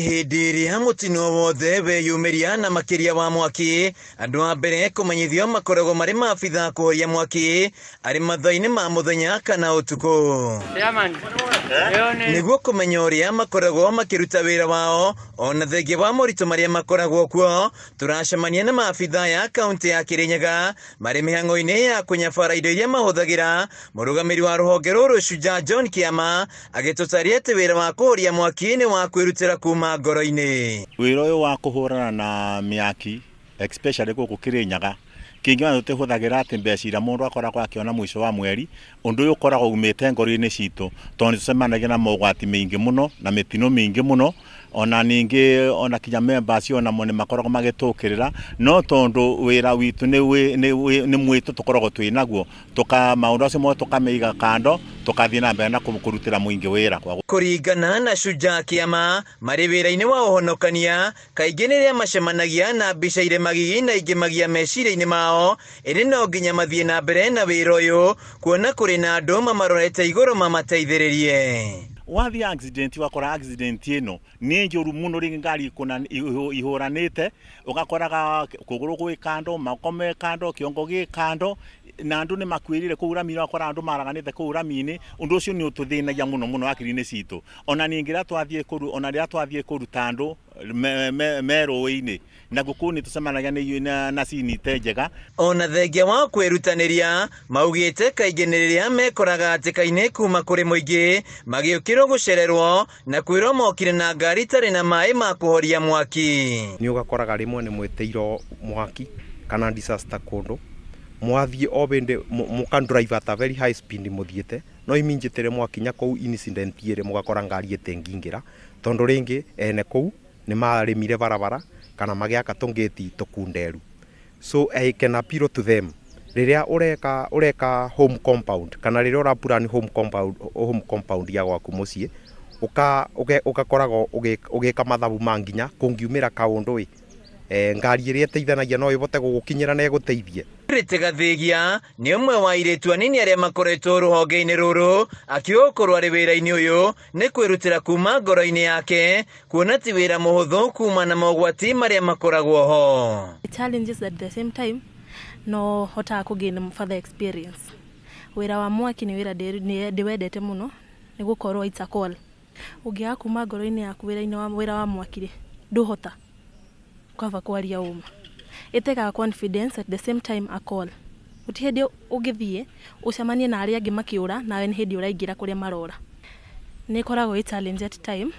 hĩndĩ ĩrĩa mũtino wothe weyumĩria na makĩria wa mwaki andũ a mbere kũmenyithio makoragwo marĩ maabitha kũhoria mwaki arĩ mathaa-inĩ ma mũthenya kana ũtukũ niguo kumenya uria makoragwo makiruta wira wao ona thengia wa moritu maria makoragwo kuo turacemania na maabitha ya kaunti ya kirinyaga mari mihang'o-ini ya kũnyabara indo iria mahuthagira murugamiri wa ruhonge ruru shuja john kiama agitutaria atĩ wira wa kuhuria mwaki ni wa kwirutira kuma ngoro-ini wira wa na miaki especially guku kirinyaga kingi ona tutihuthagĩra atĩ mbeca iria mũndũ akoragwo akĩona mũico wa mweri undu ũyũ ũkoragwo umĩte ngori inĩ citũ tondũ nĩ tũcemanagia na mogwati mĩingĩ muno na mĩtino mĩingĩ muno ona ningä ona kinya membasi onamo nä makoragwo magä tå kä rä ra no tondå wä ra witå nä mwä tå tå koragwo twä naguo maå ndå acio mo tå kamä iga kando tå kathiä na mbere na kå rutä ra må ingä wä ra kå ringana na cujaa marä wä ra-inä wa kaingä nä rä a macemanagia na mbica ire magigi na magia meciria inä mao ĩrĩ no nginya mathiä na mbere na wĩra ũyũ kuona kũrĩ na andå mamarorete igũrũ mamateithĩrĩrie wathi accident wakora accident ino ni njuru muno ringi ngari kuna ihoranite ugakoraga kuguru gwi kando makome kando kiongo gi kando na andu ni makwirire kuu ramini wakora andu maraganite kuu ramini undu ucio ni ututhinagia muno muno akiri-ini citu ona ningira twathie kuru ona riria twathie kuru andu me rũĩ-inĩ na ngũkũ nĩ tũcemanagĩa na, na cini njega ona thengia wa kaingä nä rä rä a mekoraga atä kainä kuma kä rwo gå cererwo na kwĩrwo mokire na ngari tarä na maä ma horia mwaki nĩ ũgakoraga rĩmwe nĩ mwĩtĩirwo mwaki kana disaster kũndũ mwathiĩ o bĩndĩ mũkandrive at very high speed mũthiĩte no iminjĩtĩre mwakinya kũu incident må mũgakora ngari ĩtĩngĩingĩra tondũ rĩngĩ ene kou nä marä barabara kana magiaka tungeti tukunderu so I can appeal to them riria ureka ureka home compound kana riria rä a home compound, home compound ya gwaku må ciä å gakoragwo mathabu manginya kungiumira kaundu Eh, ngari iria teithanagia no ĩbote gũgũkinyĩra na ĩgũteithie rĩte gathigia nĩ ũmwe wa airĩtu anini arĩa makoretwo rũhonge-inĩ rũrũ akĩũkorwo arĩ wĩra-inĩ ũyũ nĩ kwĩrutĩra kuuma ngoro-inĩ yake kuona ti wĩra mũhũthũ kuuma na mogwati marĩa makoragwo ho no hotaga kũgĩna further experience wĩra wa mwaki nĩ wĩra ndĩwendete mũno nĩ gũkorwo it's a call ũngĩaga kuuma ngoro-inĩ yaku wĩra-inĩ wa wĩra wa mwaki-rĩ ndũhota kwava kwaria uma itegaga confidence at the same time a call uti hedi ugithie ucamanie na aria ngimakiura makĩũra nawe nĩ hĩndĩ ũraingĩra kũrĩa marora ni ĩkoragwo it challenge at time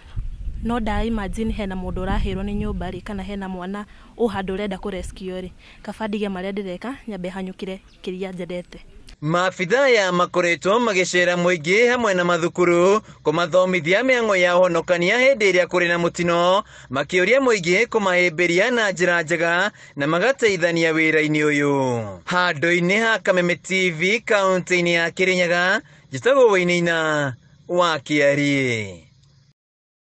no da imagine he na mũndũ ũrahĩrwo ni nyumba ri kana he na mwana uhandu renda kũ rescue rĩ kaba ndige marĩa ndĩreka nyambe hanyũkĩre kĩrĩa njedete maabithaa ya makoretwo magicera muingi hamwe na mathukuru kumathomithia miang'o ya honokania hindi iria kuri na mutino makiuria muingi kumahimbiria na njira njega na magateithania wira-ini uyu handu-ini ha kameme tv kaunti-ini ya kirinyaga njitagwo wainaina wa kiarie